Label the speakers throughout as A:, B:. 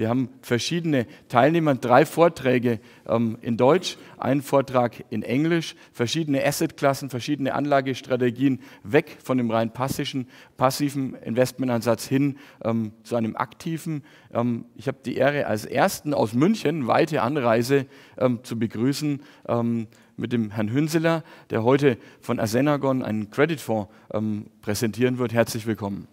A: Wir haben verschiedene Teilnehmer, drei Vorträge ähm, in Deutsch, einen Vortrag in Englisch, verschiedene Assetklassen, verschiedene Anlagestrategien weg von dem rein passischen, passiven Investmentansatz hin ähm, zu einem aktiven. Ähm, ich habe die Ehre, als ersten aus München weite Anreise ähm, zu begrüßen ähm, mit dem Herrn Hünseler, der heute von Asenagon einen Creditfonds ähm, präsentieren wird. Herzlich willkommen.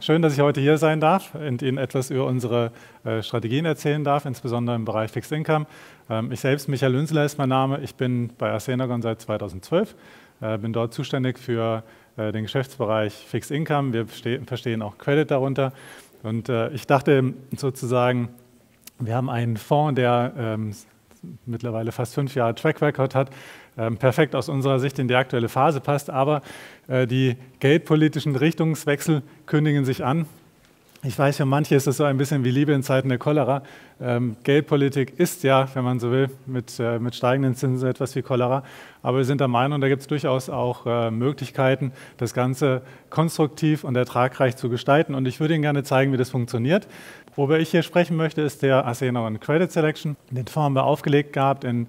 B: Schön, dass ich heute hier sein darf und Ihnen etwas über unsere äh, Strategien erzählen darf, insbesondere im Bereich Fixed Income. Ähm, ich selbst, Michael Lünzler ist mein Name. Ich bin bei Arsenagon seit 2012, äh, bin dort zuständig für äh, den Geschäftsbereich Fixed Income. Wir verstehen auch Credit darunter. Und ich dachte sozusagen, wir haben einen Fonds, der ähm, mittlerweile fast fünf Jahre Track Record hat, ähm, perfekt aus unserer Sicht in die aktuelle Phase passt. Aber äh, die geldpolitischen Richtungswechsel kündigen sich an. Ich weiß, für manche ist es so ein bisschen wie Liebe in Zeiten der Cholera. Ähm, Geldpolitik ist ja, wenn man so will, mit, äh, mit steigenden Zinsen etwas wie Cholera. Aber wir sind der Meinung, da gibt es durchaus auch äh, Möglichkeiten, das Ganze konstruktiv und ertragreich zu gestalten. Und ich würde Ihnen gerne zeigen, wie das funktioniert. Worüber ich hier sprechen möchte, ist der Asenon Credit Selection. Den Fonds haben wir aufgelegt gehabt in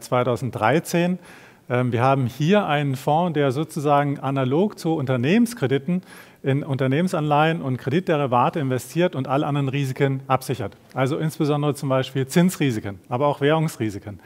B: 2013. Äh, ähm, wir haben hier einen Fonds, der sozusagen analog zu Unternehmenskrediten in Unternehmensanleihen und Kreditderivate investiert und alle anderen Risiken absichert. Also insbesondere zum Beispiel Zinsrisiken, aber auch Währungsrisiken.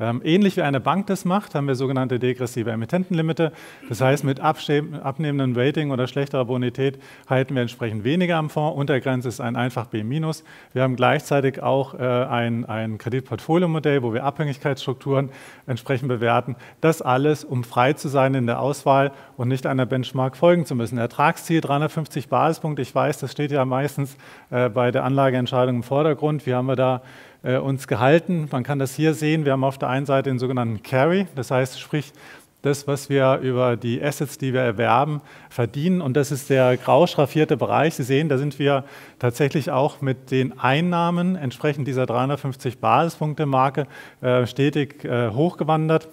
B: Ähm, ähnlich wie eine Bank das macht, haben wir sogenannte degressive Emittentenlimite. Das heißt, mit abnehmendem Rating oder schlechterer Bonität halten wir entsprechend weniger am Fonds. Untergrenze ist ein einfach B-. Wir haben gleichzeitig auch äh, ein, ein Kreditportfolio-Modell, wo wir Abhängigkeitsstrukturen entsprechend bewerten. Das alles, um frei zu sein in der Auswahl und nicht einer Benchmark folgen zu müssen. Ertragsziel 350 Basispunkte. Ich weiß, das steht ja meistens äh, bei der Anlageentscheidung im Vordergrund. Wie haben wir da äh, uns gehalten. Man kann das hier sehen. Wir haben auf der einen Seite den sogenannten Carry, das heißt, sprich, das, was wir über die Assets, die wir erwerben, verdienen. Und das ist der grau schraffierte Bereich. Sie sehen, da sind wir tatsächlich auch mit den Einnahmen entsprechend dieser 350 Basispunkte-Marke äh, stetig äh, hochgewandert.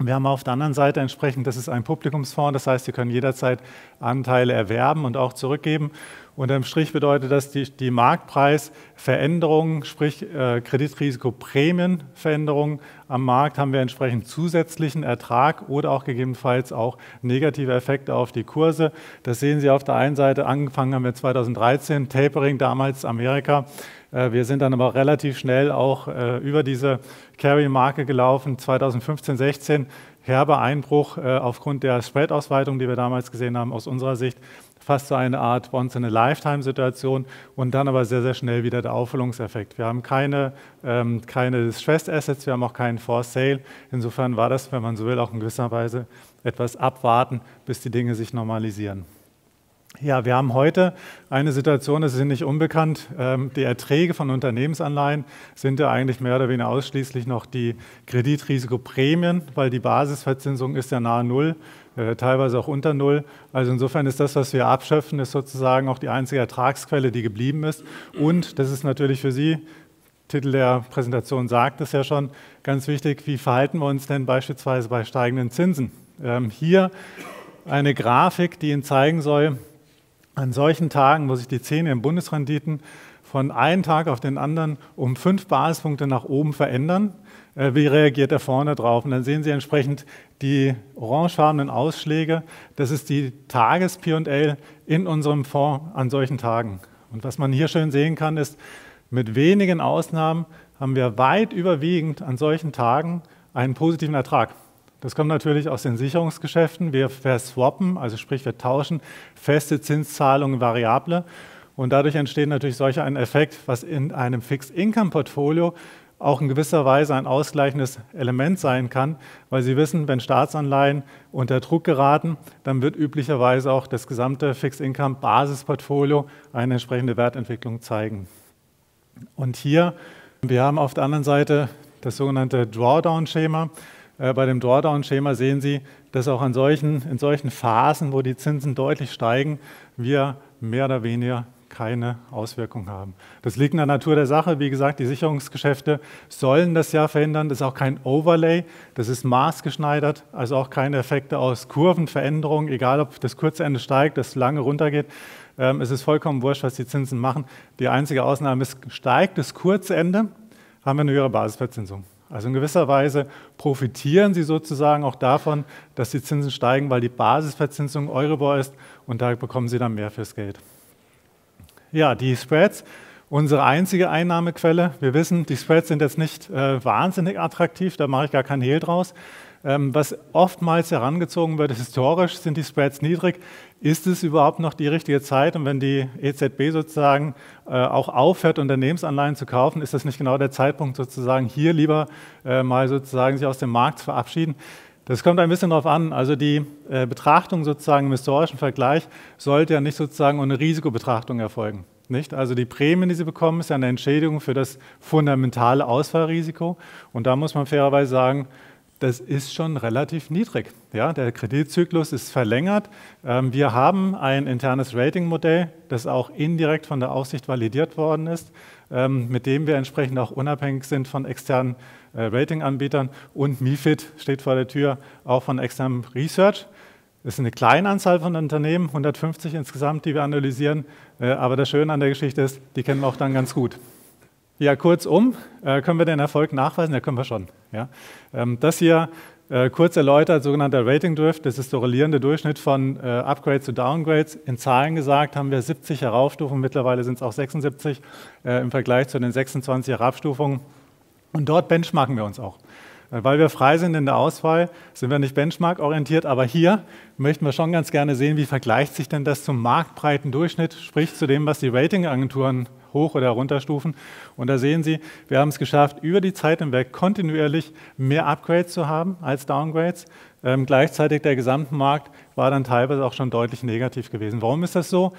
B: Wir haben auf der anderen Seite entsprechend, das ist ein Publikumsfonds, das heißt, Sie können jederzeit Anteile erwerben und auch zurückgeben. Unterm Strich bedeutet das die, die Marktpreisveränderungen, sprich äh, Kreditrisikoprämienveränderungen am Markt haben wir entsprechend zusätzlichen Ertrag oder auch gegebenenfalls auch negative Effekte auf die Kurse. Das sehen Sie auf der einen Seite. Angefangen haben wir 2013, Tapering damals Amerika. Äh, wir sind dann aber relativ schnell auch äh, über diese Carry-Marke gelaufen. 2015, 16 herber Einbruch aufgrund der Spread-Ausweitung, die wir damals gesehen haben aus unserer Sicht fast so eine Art Once-in-a-Lifetime-Situation und dann aber sehr, sehr schnell wieder der Auffüllungseffekt. Wir haben keine, ähm, keine Stressed-Assets, wir haben auch keinen For-Sale. Insofern war das, wenn man so will, auch in gewisser Weise etwas abwarten, bis die Dinge sich normalisieren. Ja, wir haben heute eine Situation, das ist nicht unbekannt. Ähm, die Erträge von Unternehmensanleihen sind ja eigentlich mehr oder weniger ausschließlich noch die Kreditrisikoprämien, weil die Basisverzinsung ist ja nahe Null. Äh, teilweise auch unter Null. Also insofern ist das, was wir abschöpfen, ist sozusagen auch die einzige Ertragsquelle, die geblieben ist. Und das ist natürlich für Sie, Titel der Präsentation sagt es ja schon, ganz wichtig, wie verhalten wir uns denn beispielsweise bei steigenden Zinsen? Ähm, hier eine Grafik, die Ihnen zeigen soll, an solchen Tagen, wo sich die Zähne im Bundesrenditen von einem Tag auf den anderen um fünf Basispunkte nach oben verändern. Äh, wie reagiert er vorne drauf. Und dann sehen Sie entsprechend die orangefarbenen Ausschläge. Das ist die Tages-P&L in unserem Fonds an solchen Tagen. Und was man hier schön sehen kann, ist, mit wenigen Ausnahmen haben wir weit überwiegend an solchen Tagen einen positiven Ertrag. Das kommt natürlich aus den Sicherungsgeschäften. Wir verswappen, also sprich wir tauschen feste Zinszahlungen variable. Und dadurch entsteht natürlich solch ein Effekt, was in einem Fixed-Income-Portfolio auch in gewisser Weise ein ausgleichendes Element sein kann, weil Sie wissen, wenn Staatsanleihen unter Druck geraten, dann wird üblicherweise auch das gesamte Fixed Income Basisportfolio eine entsprechende Wertentwicklung zeigen. Und hier, wir haben auf der anderen Seite das sogenannte Drawdown-Schema. Äh, bei dem Drawdown-Schema sehen Sie, dass auch an solchen, in solchen Phasen, wo die Zinsen deutlich steigen, wir mehr oder weniger keine Auswirkung haben. Das liegt in der Natur der Sache. Wie gesagt, die Sicherungsgeschäfte sollen das ja verhindern. Das ist auch kein Overlay, das ist maßgeschneidert, also auch keine Effekte aus Kurvenveränderungen, egal ob das Kurzende steigt, das lange runtergeht. Ähm, es ist vollkommen wurscht, was die Zinsen machen. Die einzige Ausnahme ist, steigt das Kurzende, haben wir eine höhere Basisverzinsung. Also in gewisser Weise profitieren Sie sozusagen auch davon, dass die Zinsen steigen, weil die Basisverzinsung Euribor ist und da bekommen Sie dann mehr fürs Geld. Ja, die Spreads, unsere einzige Einnahmequelle. Wir wissen, die Spreads sind jetzt nicht äh, wahnsinnig attraktiv, da mache ich gar keinen Hehl draus. Ähm, was oftmals herangezogen wird, ist historisch, sind die Spreads niedrig. Ist es überhaupt noch die richtige Zeit? Und wenn die EZB sozusagen äh, auch aufhört, Unternehmensanleihen zu kaufen, ist das nicht genau der Zeitpunkt, sozusagen hier lieber äh, mal sozusagen sich aus dem Markt zu verabschieden? Das kommt ein bisschen darauf an. Also die äh, Betrachtung sozusagen im historischen Vergleich sollte ja nicht sozusagen ohne Risikobetrachtung erfolgen. Nicht? Also die Prämien, die Sie bekommen, ist ja eine Entschädigung für das fundamentale Ausfallrisiko. Und da muss man fairerweise sagen, das ist schon relativ niedrig. Ja, der Kreditzyklus ist verlängert. Ähm, wir haben ein internes Ratingmodell, das auch indirekt von der Aufsicht validiert worden ist, ähm, mit dem wir entsprechend auch unabhängig sind von externen äh, Ratinganbietern und MIFID steht vor der Tür, auch von externem Research. Das ist eine kleine Anzahl von Unternehmen, 150 insgesamt, die wir analysieren. Äh, aber das Schöne an der Geschichte ist, die kennen wir auch dann ganz gut. Ja, kurzum, äh, können wir den Erfolg nachweisen? Ja, können wir schon. Ja. Ähm, das hier kurz erläutert, sogenannter Rating Drift, das ist der rollierende Durchschnitt von Upgrades zu Downgrades. In Zahlen gesagt haben wir 70 Heraufstufungen, mittlerweile sind es auch 76 im Vergleich zu den 26 Herabstufungen. Und dort benchmarken wir uns auch. Äh, weil wir frei sind in der Auswahl, sind wir nicht benchmark-orientiert, aber hier möchten wir schon ganz gerne sehen, wie vergleicht sich denn das zum marktbreiten Durchschnitt, sprich zu dem, was die Ratingagenturen hoch- oder runterstufen. Und da sehen Sie, wir haben es geschafft, über die Zeit hinweg kontinuierlich mehr Upgrades zu haben als Downgrades. Ähm, gleichzeitig der Gesamtmarkt war dann teilweise auch schon deutlich negativ gewesen. Warum ist das so?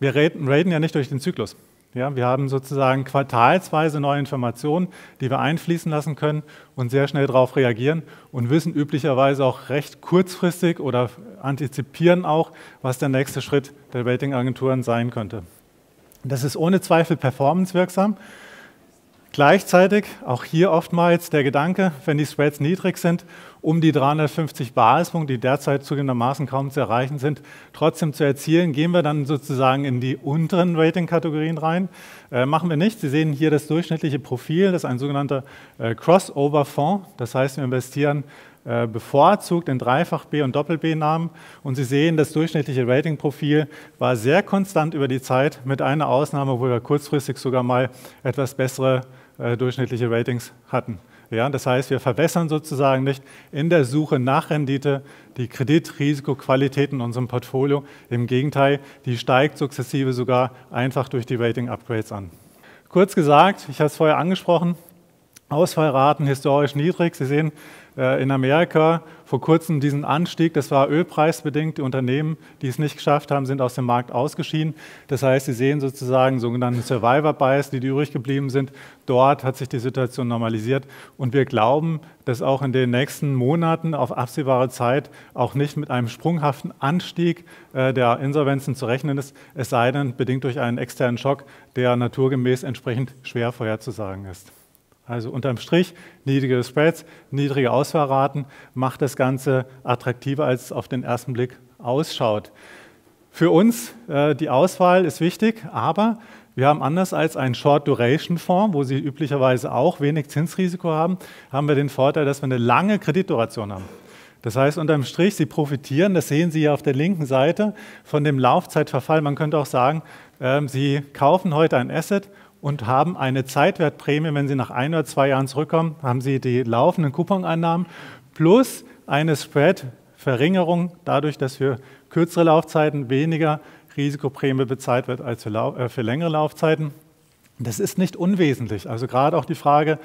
B: Wir raten, raten ja nicht durch den Zyklus. Ja, wir haben sozusagen quartalsweise neue Informationen, die wir einfließen lassen können und sehr schnell darauf reagieren und wissen üblicherweise auch recht kurzfristig oder antizipieren auch, was der nächste Schritt der Ratingagenturen sein könnte. Das ist ohne Zweifel performancewirksam. Gleichzeitig auch hier oftmals der Gedanke, wenn die Spreads niedrig sind um die 350 Basispunkte, die derzeit zugegebenermaßen kaum zu erreichen sind, trotzdem zu erzielen, gehen wir dann sozusagen in die unteren Rating-Kategorien rein. Äh, machen wir nicht. Sie sehen hier das durchschnittliche Profil, das ist ein sogenannter äh, Crossover-Fonds. Das heißt, wir investieren äh, bevorzugt in Dreifach B und Doppel B Namen und Sie sehen, das durchschnittliche Rating-Profil war sehr konstant über die Zeit mit einer Ausnahme, wo wir kurzfristig sogar mal etwas bessere äh, durchschnittliche Ratings hatten. Ja, das heißt, wir verbessern sozusagen nicht in der Suche nach Rendite die Kreditrisikoqualität in unserem Portfolio. Im Gegenteil, die steigt sukzessive sogar einfach durch die Rating-Upgrades an. Kurz gesagt, ich habe es vorher angesprochen, Ausfallraten historisch niedrig. Sie sehen, äh, in Amerika vor kurzem diesen Anstieg, das war ölpreisbedingt, die Unternehmen, die es nicht geschafft haben, sind aus dem Markt ausgeschieden. Das heißt, Sie sehen sozusagen sogenannte Survivor Bias, die, übrig geblieben sind. Dort hat sich die Situation normalisiert und wir glauben, dass auch in den nächsten Monaten auf absehbare Zeit auch nicht mit einem sprunghaften Anstieg äh, der Insolvenzen zu rechnen ist, es sei denn bedingt durch einen externen Schock, der naturgemäß entsprechend schwer vorherzusagen ist. Also unterm Strich niedrige Spreads, niedrige Ausfallraten macht das Ganze attraktiver, als es auf den ersten Blick ausschaut. Für uns, äh, die Auswahl ist wichtig, aber wir haben anders als einen Short-Duration-Fonds, wo Sie üblicherweise auch wenig Zinsrisiko haben, haben wir den Vorteil, dass wir eine lange Kreditduration haben. Das heißt, unterm Strich, Sie profitieren, das sehen Sie hier auf der linken Seite, von dem Laufzeitverfall. Man könnte auch sagen, ähm, Sie kaufen heute ein Asset, und haben eine Zeitwertprämie, wenn sie nach ein oder zwei Jahren zurückkommen, haben sie die laufenden Couponeinnahmen plus eine Spread-Verringerung dadurch, dass für kürzere Laufzeiten weniger Risikoprämie bezahlt wird als für, äh, für längere Laufzeiten. Das ist nicht unwesentlich. Also gerade auch die Frage,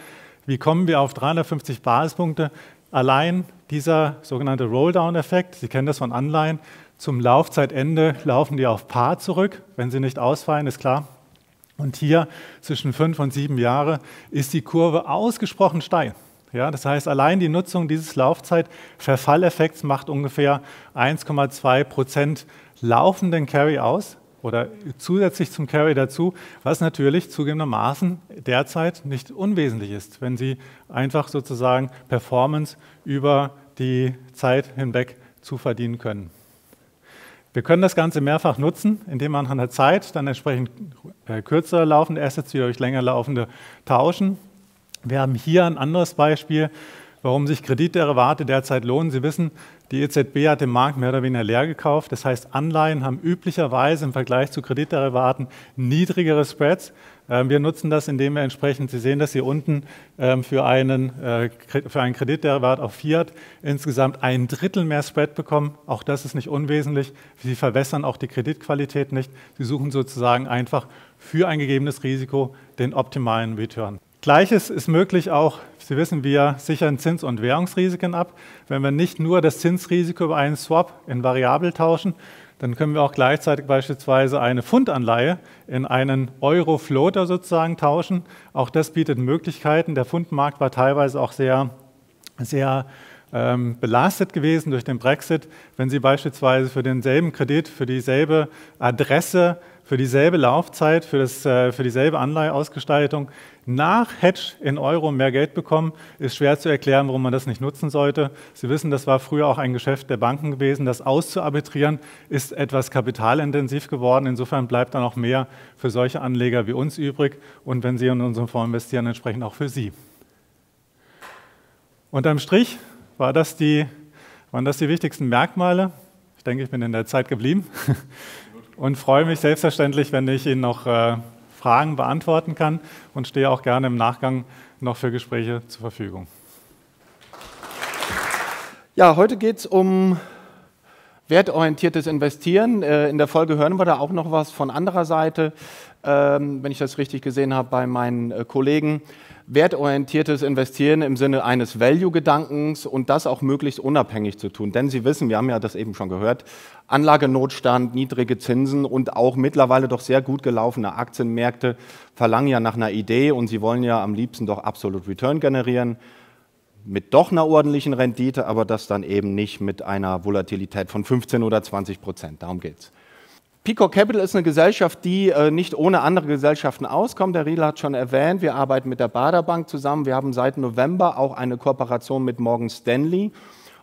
B: wie kommen wir auf 350 Basispunkte? Allein dieser sogenannte Rolldown-Effekt, Sie kennen das von Anleihen, zum Laufzeitende laufen die auf Paar zurück. Wenn sie nicht ausfallen, ist klar, und hier zwischen fünf und sieben Jahre ist die Kurve ausgesprochen steil. Ja, das heißt, allein die Nutzung dieses Laufzeitverfalleffekts macht ungefähr 1,2 Prozent laufenden Carry aus oder zusätzlich zum Carry dazu, was natürlich zugegebenermaßen derzeit nicht unwesentlich ist, wenn Sie einfach sozusagen Performance über die Zeit hinweg zu verdienen können. Wir können das Ganze mehrfach nutzen, indem man an der Zeit dann entsprechend äh, kürzer laufende Assets wieder durch länger laufende tauschen. Wir haben hier ein anderes Beispiel, warum sich Kreditderivate derzeit lohnen. Sie wissen, die EZB hat den Markt mehr oder weniger leer gekauft. Das heißt, Anleihen haben üblicherweise im Vergleich zu Kreditderivaten niedrigere Spreads. Ähm, wir nutzen das, indem wir entsprechend, Sie sehen das hier unten, ähm, für einen, äh, für einen Kreditderivat auf Fiat insgesamt ein Drittel mehr Spread bekommen. Auch das ist nicht unwesentlich. Sie verwässern auch die Kreditqualität nicht. Sie suchen sozusagen einfach für ein gegebenes Risiko den optimalen Return. Gleiches ist möglich auch, Sie wissen, wir sichern Zins- und Währungsrisiken ab. Wenn wir nicht nur das Zinsrisiko über einen Swap in variabel tauschen, dann können wir auch gleichzeitig beispielsweise eine Fundanleihe in einen Euro-Floater sozusagen tauschen. Auch das bietet Möglichkeiten. Der Fundmarkt war teilweise auch sehr, sehr ähm, belastet gewesen durch den Brexit. Wenn Sie beispielsweise für denselben Kredit, für dieselbe Adresse für dieselbe Laufzeit, für, das, äh, für dieselbe Anleiheausgestaltung nach Hedge in Euro mehr Geld bekommen, ist schwer zu erklären, warum man das nicht nutzen sollte. Sie wissen, das war früher auch ein Geschäft der Banken gewesen. Das auszuarbitrieren ist etwas kapitalintensiv geworden. Insofern bleibt dann auch mehr für solche Anleger wie uns übrig und wenn Sie in unseren Fonds investieren, entsprechend auch für Sie. Unterm Strich war das die, waren das die wichtigsten Merkmale. Ich denke, ich bin in der Zeit geblieben und freue mich selbstverständlich, wenn ich Ihnen noch äh, Fragen beantworten kann und stehe auch gerne im Nachgang noch für Gespräche zur Verfügung.
A: Ja, heute geht es um Wertorientiertes Investieren. Äh, in der Folge hören wir da auch noch was von anderer Seite, ähm, wenn ich das richtig gesehen habe bei meinen äh, Kollegen. Wertorientiertes Investieren im Sinne eines Value-Gedankens und das auch möglichst unabhängig zu tun. Denn Sie wissen, wir haben ja das eben schon gehört, Anlagenotstand, niedrige Zinsen und auch mittlerweile doch sehr gut gelaufene Aktienmärkte verlangen ja nach einer Idee und Sie wollen ja am liebsten doch absolut Return generieren mit doch einer ordentlichen Rendite, aber das dann eben nicht mit einer Volatilität von 15 oder 20 Prozent. Darum geht's. Pico Capital ist eine Gesellschaft, die äh, nicht ohne andere Gesellschaften auskommt. Der Riedler hat schon erwähnt, wir arbeiten mit der Baderbank zusammen. Wir haben seit November auch eine Kooperation mit Morgan Stanley.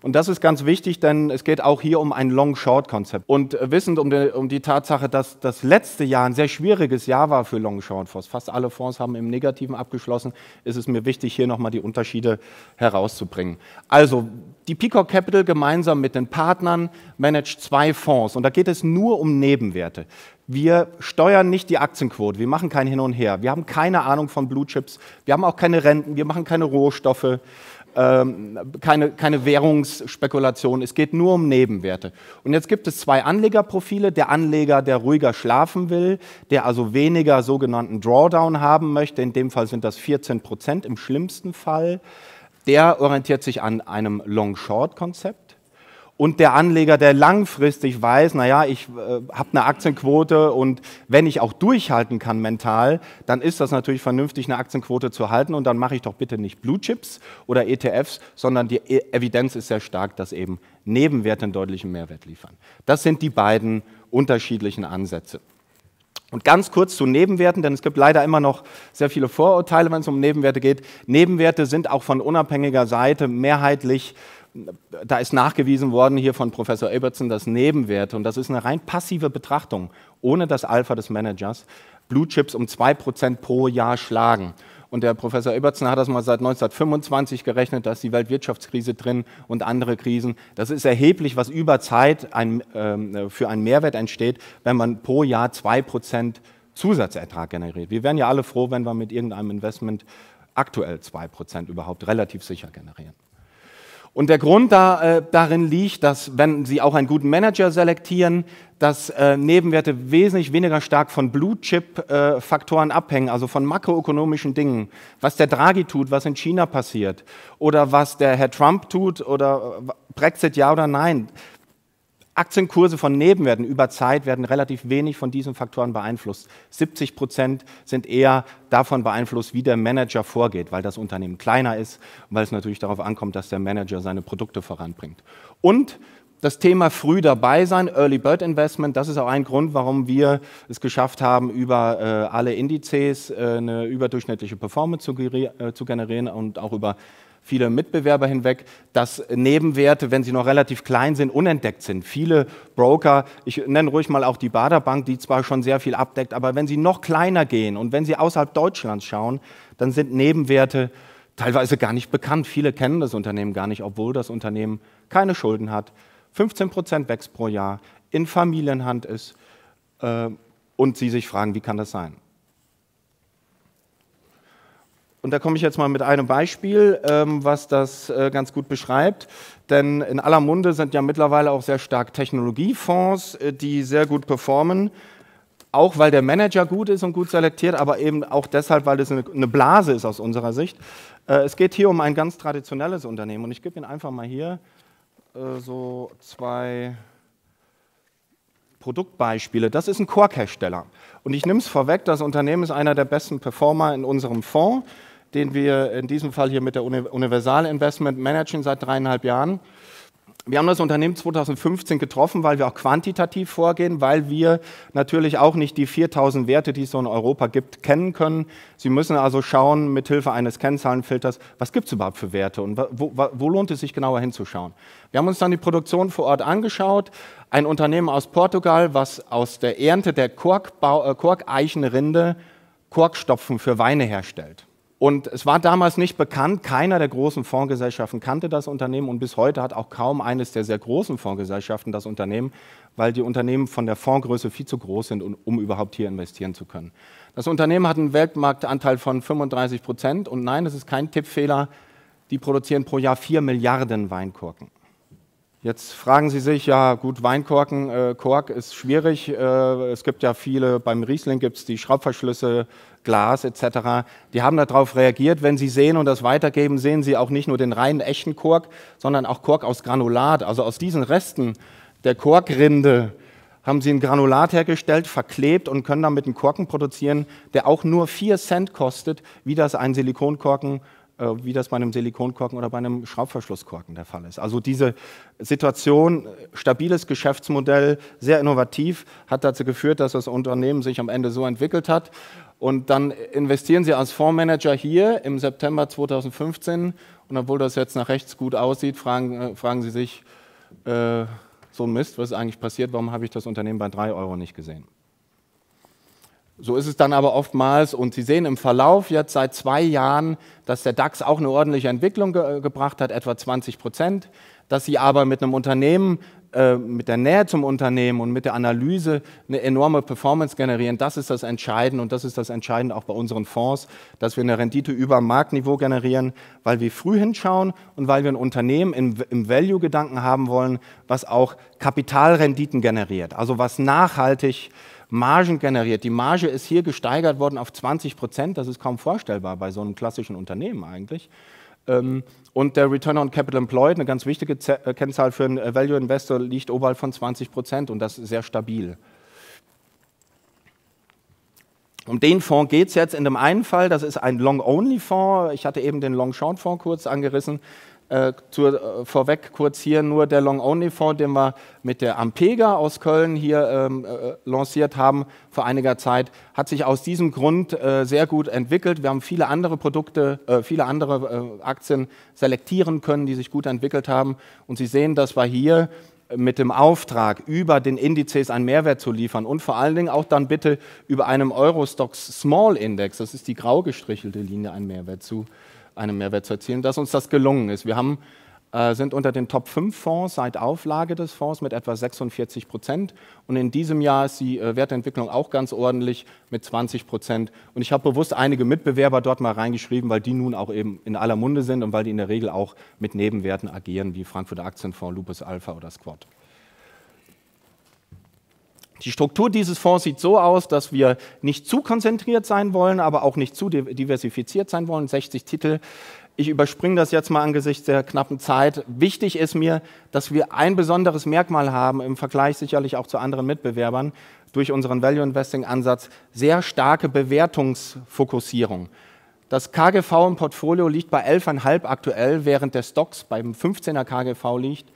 A: Und das ist ganz wichtig, denn es geht auch hier um ein Long-Short-Konzept. Und wissend um die, um die Tatsache, dass das letzte Jahr ein sehr schwieriges Jahr war für Long-Short-Fonds, fast alle Fonds haben im Negativen abgeschlossen, ist es mir wichtig, hier nochmal die Unterschiede herauszubringen. Also, die Peacock Capital gemeinsam mit den Partnern managt zwei Fonds und da geht es nur um Nebenwerte. Wir steuern nicht die Aktienquote, wir machen kein Hin und Her, wir haben keine Ahnung von Blue Chips, wir haben auch keine Renten, wir machen keine Rohstoffe ähm, keine, keine Währungsspekulation, es geht nur um Nebenwerte. Und jetzt gibt es zwei Anlegerprofile. Der Anleger, der ruhiger schlafen will, der also weniger sogenannten Drawdown haben möchte, in dem Fall sind das 14 Prozent im schlimmsten Fall, der orientiert sich an einem Long-Short-Konzept und der Anleger, der langfristig weiß, naja, ich äh, habe eine Aktienquote und wenn ich auch durchhalten kann mental, dann ist das natürlich vernünftig, eine Aktienquote zu halten und dann mache ich doch bitte nicht Blue Chips oder ETFs, sondern die e Evidenz ist sehr stark, dass eben Nebenwerte einen deutlichen Mehrwert liefern. Das sind die beiden unterschiedlichen Ansätze. Und ganz kurz zu Nebenwerten, denn es gibt leider immer noch sehr viele Vorurteile, wenn es um Nebenwerte geht. Nebenwerte sind auch von unabhängiger Seite mehrheitlich da ist nachgewiesen worden hier von Professor Ebertson, dass Nebenwerte, und das ist eine rein passive Betrachtung, ohne das Alpha des Managers, Blue Chips um 2% pro Jahr schlagen. Und der Professor Ebertson hat das mal seit 1925 gerechnet, da ist die Weltwirtschaftskrise drin und andere Krisen. Das ist erheblich, was über Zeit ein, äh, für einen Mehrwert entsteht, wenn man pro Jahr 2% Zusatzertrag generiert. Wir wären ja alle froh, wenn wir mit irgendeinem Investment aktuell 2% überhaupt relativ sicher generieren. Und der Grund da, äh, darin liegt, dass wenn Sie auch einen guten Manager selektieren, dass äh, Nebenwerte wesentlich weniger stark von Blue-Chip-Faktoren äh, abhängen, also von makroökonomischen Dingen. Was der Draghi tut, was in China passiert oder was der Herr Trump tut oder äh, Brexit ja oder nein. Aktienkurse von Nebenwerten über Zeit werden relativ wenig von diesen Faktoren beeinflusst. 70 Prozent sind eher davon beeinflusst, wie der Manager vorgeht, weil das Unternehmen kleiner ist und weil es natürlich darauf ankommt, dass der Manager seine Produkte voranbringt. Und das Thema früh dabei sein, Early Bird Investment, das ist auch ein Grund, warum wir es geschafft haben, über äh, alle Indizes äh, eine überdurchschnittliche Performance zu, äh, zu generieren und auch über viele Mitbewerber hinweg, dass Nebenwerte, wenn sie noch relativ klein sind, unentdeckt sind. Viele Broker, ich nenne ruhig mal auch die Baderbank, die zwar schon sehr viel abdeckt, aber wenn sie noch kleiner gehen und wenn sie außerhalb Deutschlands schauen, dann sind Nebenwerte teilweise gar nicht bekannt. Viele kennen das Unternehmen gar nicht, obwohl das Unternehmen keine Schulden hat, 15 Prozent wächst pro Jahr, in Familienhand ist äh, und sie sich fragen, wie kann das sein? Und da komme ich jetzt mal mit einem Beispiel, ähm, was das äh, ganz gut beschreibt. Denn in aller Munde sind ja mittlerweile auch sehr stark Technologiefonds, äh, die sehr gut performen. Auch weil der Manager gut ist und gut selektiert, aber eben auch deshalb, weil es eine Blase ist aus unserer Sicht. Äh, es geht hier um ein ganz traditionelles Unternehmen. Und ich gebe Ihnen einfach mal hier so zwei Produktbeispiele. Das ist ein core Korkhersteller. Und ich nehme es vorweg, das Unternehmen ist einer der besten Performer in unserem Fonds den wir in diesem Fall hier mit der Universal Investment managen seit dreieinhalb Jahren. Wir haben das Unternehmen 2015 getroffen, weil wir auch quantitativ vorgehen, weil wir natürlich auch nicht die 4000 Werte, die es so in Europa gibt, kennen können. Sie müssen also schauen, mithilfe eines Kennzahlenfilters, was gibt es überhaupt für Werte und wo, wo lohnt es sich genauer hinzuschauen. Wir haben uns dann die Produktion vor Ort angeschaut. Ein Unternehmen aus Portugal, was aus der Ernte der Kork, äh, Korkeichenrinde Korkstopfen für Weine herstellt. Und es war damals nicht bekannt, keiner der großen Fondsgesellschaften kannte das Unternehmen und bis heute hat auch kaum eines der sehr großen Fondsgesellschaften das Unternehmen, weil die Unternehmen von der Fondsgröße viel zu groß sind, um überhaupt hier investieren zu können. Das Unternehmen hat einen Weltmarktanteil von 35 Prozent und nein, das ist kein Tippfehler, die produzieren pro Jahr 4 Milliarden Weinkorken. Jetzt fragen Sie sich, ja gut, Weinkorken, äh, Kork ist schwierig. Äh, es gibt ja viele, beim Riesling gibt es die Schraubverschlüsse, Glas etc., die haben darauf reagiert. Wenn sie sehen und das weitergeben, sehen sie auch nicht nur den reinen echten Kork, sondern auch Kork aus Granulat. Also aus diesen Resten der Korkrinde haben sie ein Granulat hergestellt, verklebt und können damit einen Korken produzieren, der auch nur 4 Cent kostet, wie das ein Silikonkorken äh, wie das bei einem Silikonkorken oder bei einem Schraubverschlusskorken der Fall ist. Also diese Situation, stabiles Geschäftsmodell, sehr innovativ, hat dazu geführt, dass das Unternehmen sich am Ende so entwickelt hat, und dann investieren sie als Fondsmanager hier im September 2015. Und obwohl das jetzt nach rechts gut aussieht, fragen, äh, fragen sie sich, äh, so Mist, was ist eigentlich passiert, warum habe ich das Unternehmen bei 3 Euro nicht gesehen? So ist es dann aber oftmals und Sie sehen im Verlauf jetzt seit zwei Jahren, dass der DAX auch eine ordentliche Entwicklung ge gebracht hat, etwa 20 Prozent, dass Sie aber mit einem Unternehmen äh, mit der Nähe zum Unternehmen und mit der Analyse eine enorme Performance generieren, das ist das Entscheidende und das ist das Entscheidende auch bei unseren Fonds, dass wir eine Rendite über Marktniveau generieren, weil wir früh hinschauen und weil wir ein Unternehmen im, im Value-Gedanken haben wollen, was auch Kapitalrenditen generiert, also was nachhaltig Margen generiert. Die Marge ist hier gesteigert worden auf 20 Prozent. Das ist kaum vorstellbar bei so einem klassischen Unternehmen eigentlich. Ähm, und der Return on Capital Employed, eine ganz wichtige äh, Kennzahl für einen äh, Value Investor, liegt oberhalb von 20 Prozent und das ist sehr stabil. Um den Fonds geht es jetzt in dem einen Fall, das ist ein Long-Only-Fonds. Ich hatte eben den Long-Short-Fonds kurz angerissen. Äh, zur, äh, vorweg kurz hier nur der Long-Only-Fonds, den wir mit der Ampega aus Köln hier ähm, äh, lanciert haben vor einiger Zeit, hat sich aus diesem Grund äh, sehr gut entwickelt. Wir haben viele andere Produkte, äh, viele andere äh, Aktien selektieren können, die sich gut entwickelt haben. Und Sie sehen, dass wir hier mit dem Auftrag, über den Indizes einen Mehrwert zu liefern und vor allen Dingen auch dann bitte über einem Eurostox Small Index, das ist die grau gestrichelte Linie, einen Mehrwert zu liefern einen Mehrwert zu erzielen, dass uns das gelungen ist. Wir haben, äh, sind unter den Top 5 Fonds seit Auflage des Fonds mit etwa 46 Prozent. Und in diesem Jahr ist die äh, Wertentwicklung auch ganz ordentlich mit 20 Prozent. Und ich habe bewusst einige Mitbewerber dort mal reingeschrieben, weil die nun auch eben in aller Munde sind und weil die in der Regel auch mit Nebenwerten agieren, wie Frankfurter Aktienfonds, Lupus Alpha oder Squad. Die Struktur dieses Fonds sieht so aus, dass wir nicht zu konzentriert sein wollen, aber auch nicht zu diversifiziert sein wollen. 60 Titel. Ich überspringe das jetzt mal angesichts der knappen Zeit. Wichtig ist mir, dass wir ein besonderes Merkmal haben im Vergleich sicherlich auch zu anderen Mitbewerbern durch unseren Value Investing Ansatz sehr starke Bewertungsfokussierung. Das KGV im Portfolio liegt bei 11,5 aktuell, während der Stocks beim 15er KGV liegt,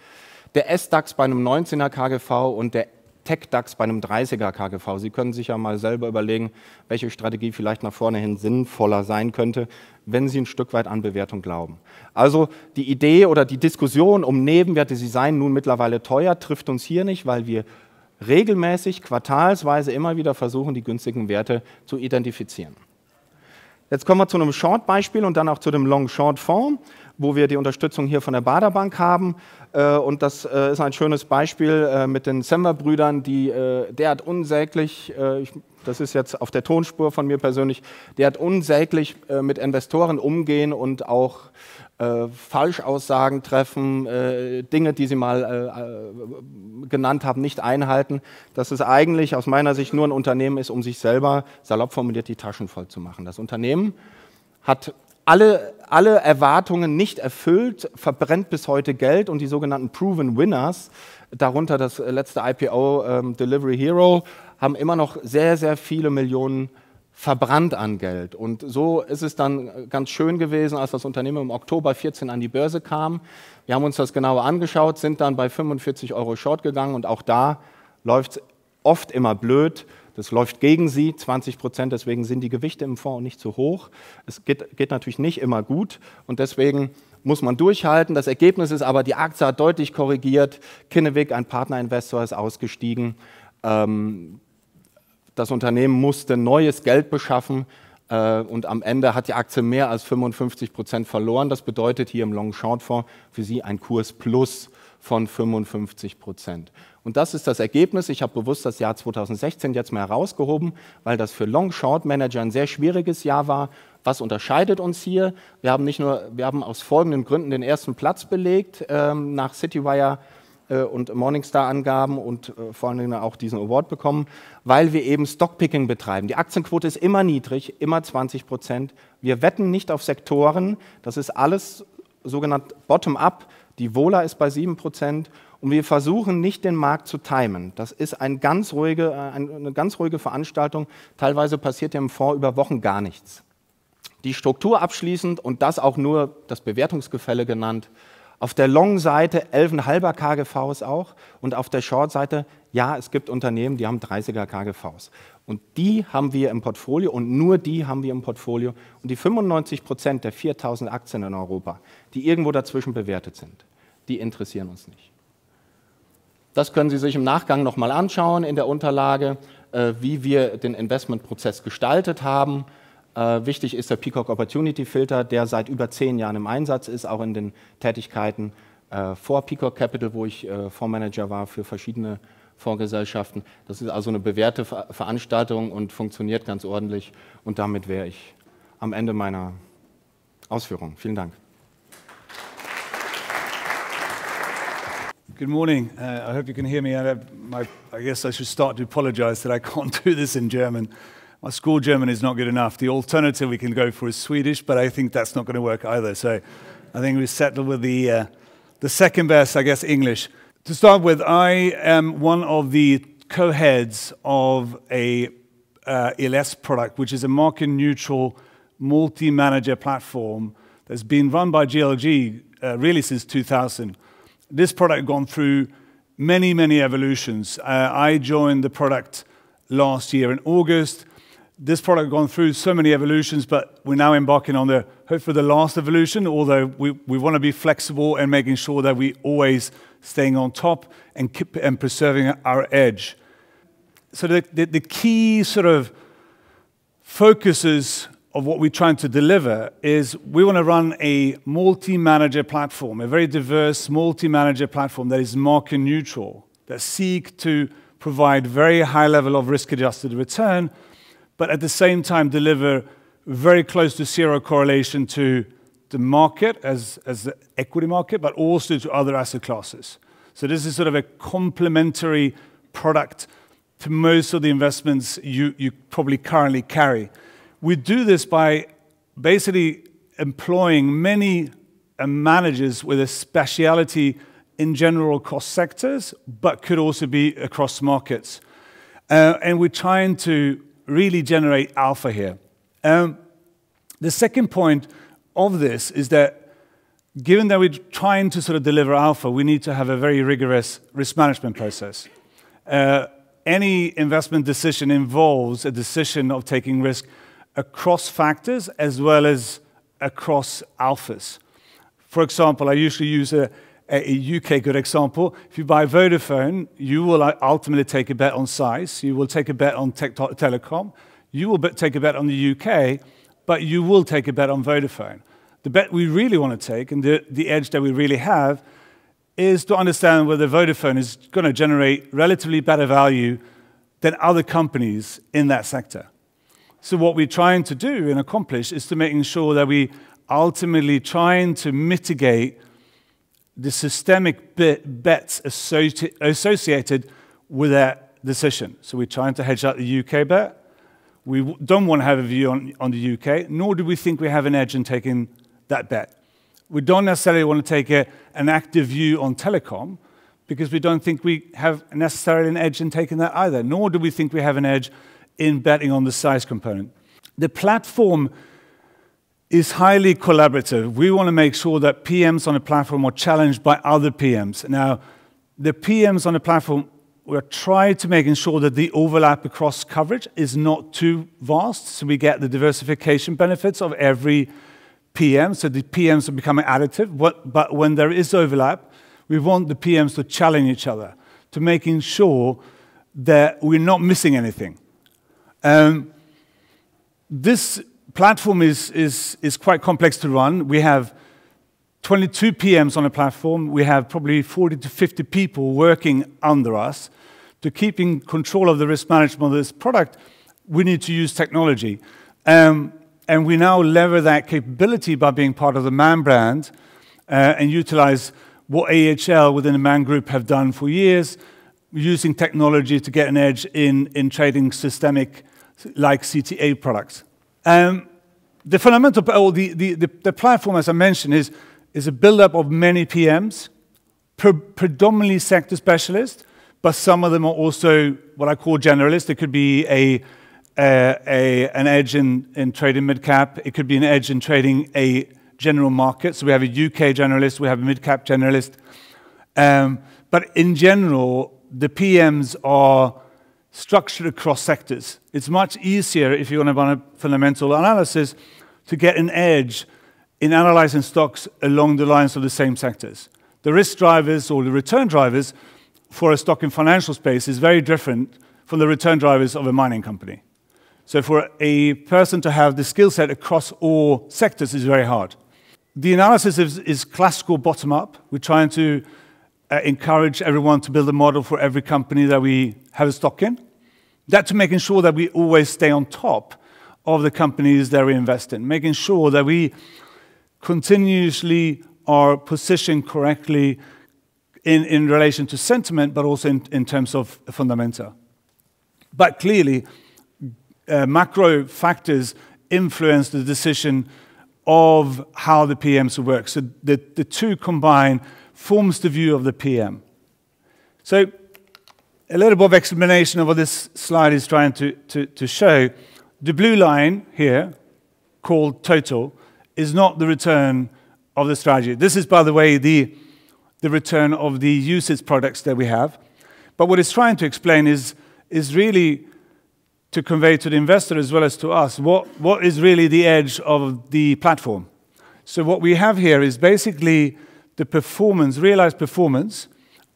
A: der S-DAX bei einem 19er KGV und der Tech-DAX bei einem 30er KGV. Sie können sich ja mal selber überlegen, welche Strategie vielleicht nach vorne hin sinnvoller sein könnte, wenn Sie ein Stück weit an Bewertung glauben. Also die Idee oder die Diskussion um Nebenwerte, sie seien nun mittlerweile teuer, trifft uns hier nicht, weil wir regelmäßig, quartalsweise immer wieder versuchen, die günstigen Werte zu identifizieren. Jetzt kommen wir zu einem Short-Beispiel und dann auch zu dem Long-Short-Fonds wo wir die Unterstützung hier von der Baderbank haben. Äh, und das äh, ist ein schönes Beispiel äh, mit den Semmer-Brüdern, die derart unsäglich, ich, das ist jetzt auf der Tonspur von mir persönlich, derart unsäglich mit Investoren umgehen und auch äh, Falschaussagen treffen, äh, Dinge, die sie mal äh, genannt haben, nicht einhalten, dass es eigentlich aus meiner Sicht nur ein Unternehmen ist, um sich selber salopp formuliert die Taschen voll zu machen. Das Unternehmen hat alle, alle Erwartungen nicht erfüllt, verbrennt bis heute Geld und die sogenannten Proven Winners, darunter das letzte IPO ähm, Delivery Hero, haben immer noch sehr, sehr viele Millionen verbrannt an Geld. Und so ist es dann ganz schön gewesen, als das Unternehmen im Oktober 14 an die Börse kam. Wir haben uns das genauer angeschaut, sind dann bei 45 Euro Short gegangen und auch da läuft es oft immer blöd. Das läuft gegen sie, 20 Prozent, deswegen sind die Gewichte im Fonds nicht so hoch. Es geht, geht natürlich nicht immer gut und deswegen muss man durchhalten. Das Ergebnis ist aber, die Aktie hat deutlich korrigiert. Kinnevik, ein Partnerinvestor, ist ausgestiegen. Ähm, das Unternehmen musste neues Geld beschaffen äh, und am Ende hat die Aktie mehr als 55 Prozent verloren. Das bedeutet hier im Long-Short-Fonds für Sie ein Kurs plus von 55 Prozent. Und das ist das Ergebnis. Ich habe bewusst das Jahr 2016 jetzt mal herausgehoben, weil das für Long-Short-Manager ein sehr schwieriges Jahr war. Was unterscheidet uns hier? Wir haben nicht nur, wir haben aus folgenden Gründen den ersten Platz belegt ähm, nach Citywire äh, und Morningstar-Angaben und äh, vor allem auch diesen Award bekommen, weil wir eben Stockpicking betreiben. Die Aktienquote ist immer niedrig, immer 20 Prozent. Wir wetten nicht auf Sektoren. Das ist alles sogenannt Bottom-up. Die Wohler ist bei 7% und wir versuchen nicht den Markt zu timen. Das ist ein ganz ruhige, äh, eine ganz ruhige Veranstaltung. Teilweise passiert ja im Fonds über Wochen gar nichts. Die Struktur abschließend und das auch nur das Bewertungsgefälle genannt. Auf der Long-Seite 11,5er KGVs auch und auf der Short-Seite, ja, es gibt Unternehmen, die haben 30er KGVs. Und die haben wir im Portfolio und nur die haben wir im Portfolio. Und die 95 Prozent der 4000 Aktien in Europa, die irgendwo dazwischen bewertet sind, die interessieren uns nicht. Das können Sie sich im Nachgang nochmal anschauen in der Unterlage, äh, wie wir den Investmentprozess gestaltet haben. Äh, wichtig ist der Peacock Opportunity Filter, der seit über zehn Jahren im Einsatz ist, auch in den Tätigkeiten äh, vor Peacock Capital, wo ich äh, Fondsmanager war für verschiedene Fondsgesellschaften. Das ist also eine bewährte Ver Veranstaltung und funktioniert ganz ordentlich. Und damit wäre ich am Ende meiner Ausführungen. Vielen Dank.
C: Good morning. Uh, I hope you can hear me. I, my, I guess I should start to apologize that I can't do this in German. our school German is not good enough. The alternative we can go for is Swedish, but I think that's not going to work either. So I think we settle with the, uh, the second best, I guess, English. To start with, I am one of the co-heads of a uh, ELS product, which is a market-neutral multi-manager platform that's been run by GLG uh, really since 2000. This product gone through many, many evolutions. Uh, I joined the product last year in August this product gone through so many evolutions, but we're now embarking on the hopefully the last evolution, although we, we want to be flexible and making sure that we always staying on top and, keep, and preserving our edge. So the, the, the key sort of focuses of what we're trying to deliver is we want to run a multi-manager platform, a very diverse multi-manager platform that is market neutral, that seek to provide very high level of risk-adjusted return, but at the same time deliver very close to zero correlation to the market as, as the equity market, but also to other asset classes. So this is sort of a complementary product to most of the investments you, you probably currently carry. We do this by basically employing many uh, managers with a speciality in general cost sectors, but could also be across markets. Uh, and we're trying to really generate alpha here. Um, the second point of this is that given that we're trying to sort of deliver alpha, we need to have a very rigorous risk management process. Uh, any investment decision involves a decision of taking risk across factors as well as across alphas. For example, I usually use a a UK good example. If you buy Vodafone, you will uh, ultimately take a bet on size. You will take a bet on te telecom. You will take a bet on the UK, but you will take a bet on Vodafone. The bet we really want to take and the, the edge that we really have is to understand whether Vodafone is going to generate relatively better value than other companies in that sector. So what we're trying to do and accomplish is to making sure that we ultimately trying to mitigate the systemic bets associated with that decision. So we're trying to hedge out the UK bet. We don't want to have a view on, on the UK, nor do we think we have an edge in taking that bet. We don't necessarily want to take a, an active view on telecom because we don't think we have necessarily an edge in taking that either, nor do we think we have an edge in betting on the size component. The platform is highly collaborative. We want to make sure that PMs on the platform are challenged by other PMs. Now, the PMs on the platform, we're trying to making sure that the overlap across coverage is not too vast, so we get the diversification benefits of every PM, so the PMs are becoming additive, but, but when there is overlap, we want the PMs to challenge each other, to making sure that we're not missing anything. Um, this platform is, is, is quite complex to run. We have 22 PMs on a platform. We have probably 40 to 50 people working under us. To keep in control of the risk management of this product, we need to use technology. Um, and we now lever that capability by being part of the MAN brand uh, and utilize what AHL within the MAN group have done for years, using technology to get an edge in, in trading systemic like CTA products. Um, the fundamental, or oh, the, the, the, the, platform, as I mentioned, is, is a buildup of many PMs, pre predominantly sector specialists, but some of them are also what I call generalists. It could be a, a, a an edge in, in trading mid cap, it could be an edge in trading a general market. So we have a UK generalist, we have a mid cap generalist. Um, but in general, the PMs are structured across sectors. It's much easier if you want to run a fundamental analysis to get an edge in analyzing stocks along the lines of the same sectors. The risk drivers or the return drivers for a stock in financial space is very different from the return drivers of a mining company. So for a person to have the skill set across all sectors is very hard. The analysis is, is classical bottom up. We're trying to uh, encourage everyone to build a model for every company that we have a stock in. That's making sure that we always stay on top of the companies that we invest in, making sure that we continuously are positioned correctly in, in relation to sentiment, but also in, in terms of fundamenta. But clearly, uh, macro factors influence the decision of how the PMs work. So the, the two combined forms the view of the PM. So a little bit of explanation of what this slide is trying to, to, to show. The blue line here, called total, is not the return of the strategy. This is, by the way, the, the return of the usage products that we have. But what it's trying to explain is, is really to convey to the investor as well as to us what, what is really the edge of the platform. So what we have here is basically the performance, realized performance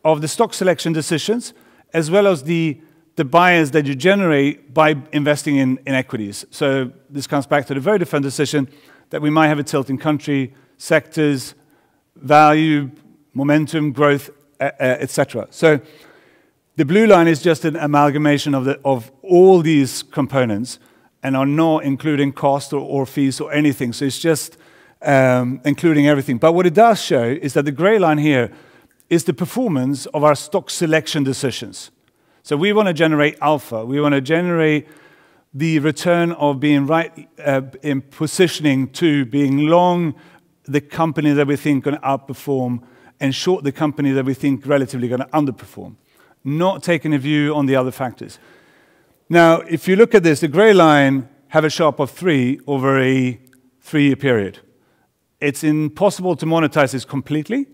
C: of the stock selection decisions as well as the, the buyers that you generate by investing in, in equities. So this comes back to the very different decision that we might have a tilt in country, sectors, value, momentum, growth, etc. So the blue line is just an amalgamation of, the, of all these components and are not including cost or, or fees or anything. So it's just um, including everything. But what it does show is that the gray line here is the performance of our stock selection decisions. So we want to generate alpha. We want to generate the return of being right uh, in positioning to being long the company that we think going to outperform and short the company that we think relatively going to underperform, not taking a view on the other factors. Now, if you look at this, the gray line have a sharp of three over a three-year period. It's impossible to monetize this completely,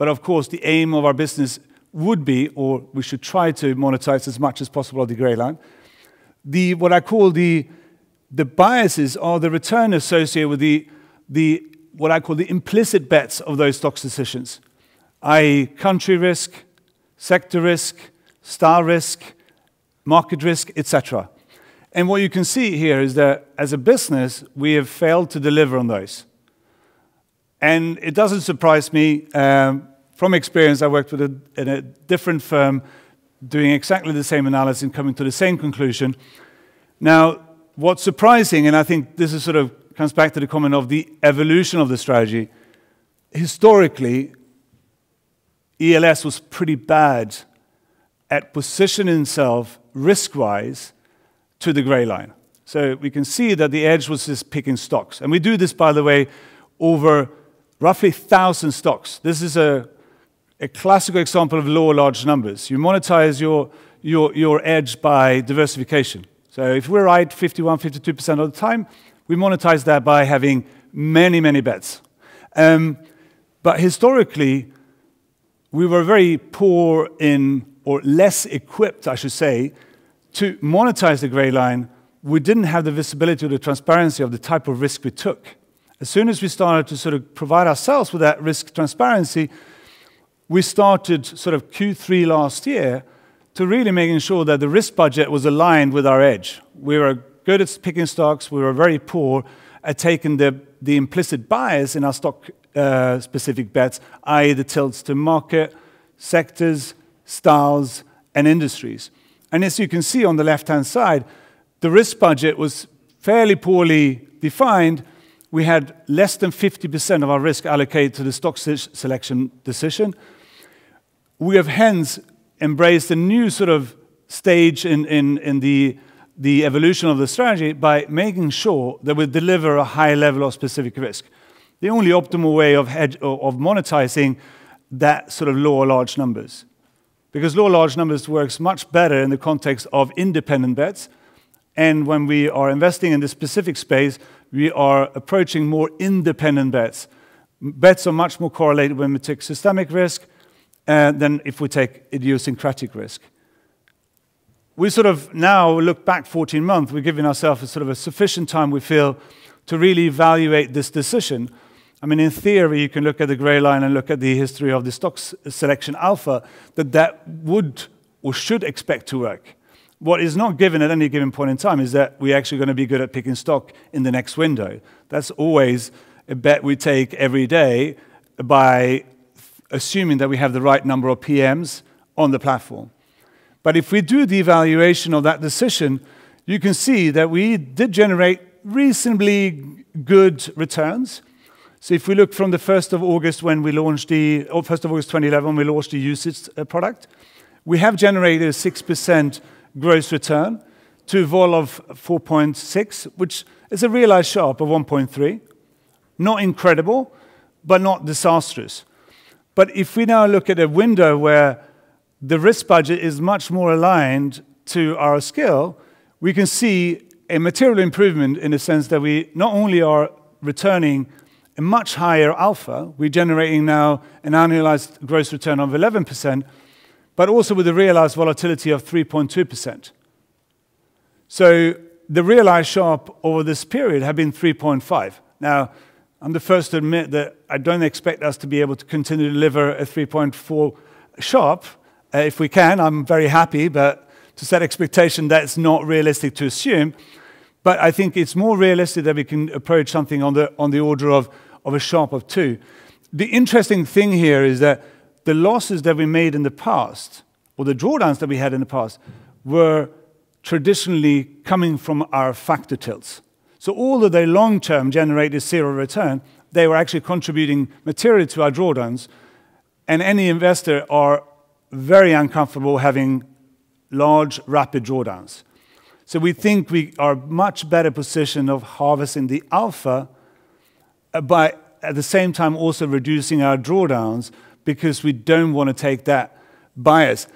C: but of course, the aim of our business would be, or we should try to monetize as much as possible of the gray line. The, what I call the, the biases are the return associated with the, the, what I call the implicit bets of those stock decisions, i.e., country risk, sector risk, star risk, market risk, etc. And what you can see here is that as a business, we have failed to deliver on those. And it doesn't surprise me. Um, from experience, I worked with a, in a different firm doing exactly the same analysis and coming to the same conclusion. Now, what's surprising, and I think this is sort of comes back to the comment of the evolution of the strategy. Historically, ELS was pretty bad at positioning itself risk-wise to the gray line. So we can see that the edge was just picking stocks. And we do this, by the way, over roughly 1,000 stocks. This is a a classical example of law of large numbers. You monetize your, your, your edge by diversification. So if we're right 51, 52% of the time, we monetize that by having many, many bets. Um, but historically, we were very poor in, or less equipped, I should say, to monetize the gray line. We didn't have the visibility or the transparency of the type of risk we took. As soon as we started to sort of provide ourselves with that risk transparency, we started sort of Q3 last year to really making sure that the risk budget was aligned with our edge. We were good at picking stocks, we were very poor at taking the, the implicit bias in our stock uh, specific bets, i.e., the tilts to market, sectors, styles, and industries. And as you can see on the left hand side, the risk budget was fairly poorly defined. We had less than 50% of our risk allocated to the stock se selection decision we have hence embraced a new sort of stage in, in, in the, the evolution of the strategy by making sure that we deliver a high level of specific risk. The only optimal way of, hedge, of monetizing that sort of lower large numbers. Because lower large numbers works much better in the context of independent bets. And when we are investing in this specific space, we are approaching more independent bets. Bets are much more correlated when we take systemic risk, uh, than if we take idiosyncratic risk. We sort of now look back 14 months, we're giving ourselves a sort of a sufficient time, we feel, to really evaluate this decision. I mean, in theory, you can look at the gray line and look at the history of the stock selection alpha, that that would or should expect to work. What is not given at any given point in time is that we're actually going to be good at picking stock in the next window. That's always a bet we take every day by assuming that we have the right number of PMs on the platform. But if we do the evaluation of that decision, you can see that we did generate reasonably good returns. So if we look from the 1st of August when we launched the, or 1st of August 2011, we launched the usage uh, product, we have generated a 6% gross return to vol of 4.6, which is a realized sharp of 1.3. Not incredible, but not disastrous. But if we now look at a window where the risk budget is much more aligned to our skill, we can see a material improvement in the sense that we not only are returning a much higher alpha, we're generating now an annualized gross return of 11%, but also with a realized volatility of 3.2%. So the realized sharp over this period have been 3.5. Now, I'm the first to admit that I don't expect us to be able to continue to deliver a 3.4 sharp. Uh, if we can, I'm very happy, but to set expectation, that's not realistic to assume. But I think it's more realistic that we can approach something on the, on the order of, of a sharp of two. The interesting thing here is that the losses that we made in the past, or the drawdowns that we had in the past, were traditionally coming from our factor tilts. So although they long term generated zero return, they were actually contributing material to our drawdowns. And any investor are very uncomfortable having large, rapid drawdowns. So we think we are much better positioned of harvesting the alpha uh, by at the same time also reducing our drawdowns because we don't want to take that bias.